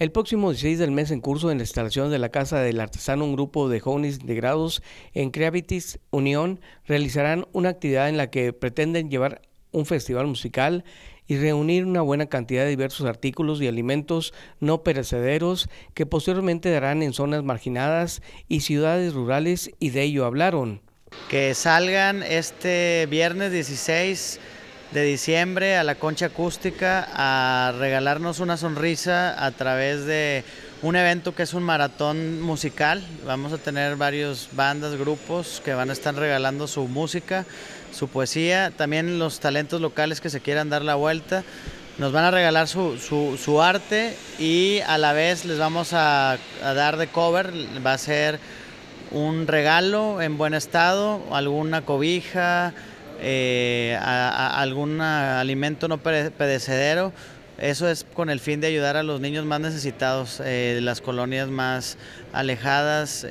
El próximo 16 del mes en curso en la instalación de la Casa del Artesano, un grupo de jóvenes integrados en Creavitis Unión realizarán una actividad en la que pretenden llevar un festival musical y reunir una buena cantidad de diversos artículos y alimentos no perecederos que posteriormente darán en zonas marginadas y ciudades rurales y de ello hablaron. Que salgan este viernes 16 de diciembre a la concha acústica a regalarnos una sonrisa a través de un evento que es un maratón musical. Vamos a tener varios bandas, grupos que van a estar regalando su música, su poesía, también los talentos locales que se quieran dar la vuelta. Nos van a regalar su, arte y a la vez les vamos a, a dar de cover. Va a ser un regalo en buen estado, alguna cobija, eh, algún alimento no perecedero. Eso es con el fin de ayudar a los niños más necesitados, eh, las colonias más alejadas,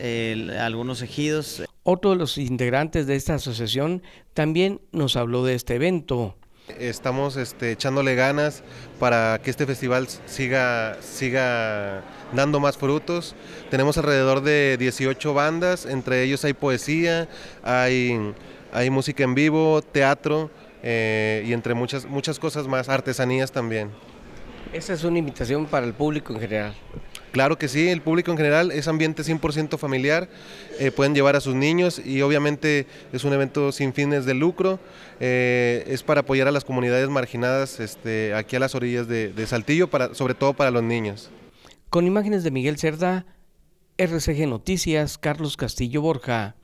algunos ejidos. Otro de los integrantes de esta asociación también nos habló de este evento. Estamos este, echándole ganas para que este festival siga, siga dando más frutos. Tenemos alrededor de 18 bandas, entre ellos hay poesía, hay hay música en vivo, teatro eh, y entre muchas, muchas cosas más, artesanías también. Esa es una invitación para el público en general. Claro que sí, el público en general es ambiente 100% familiar, eh, pueden llevar a sus niños y obviamente es un evento sin fines de lucro, eh, es para apoyar a las comunidades marginadas este, aquí a las orillas de, Saltillo, sobre todo para los niños. Con imágenes de Miguel Cerda, RCG Noticias, Carlos Castillo Borja.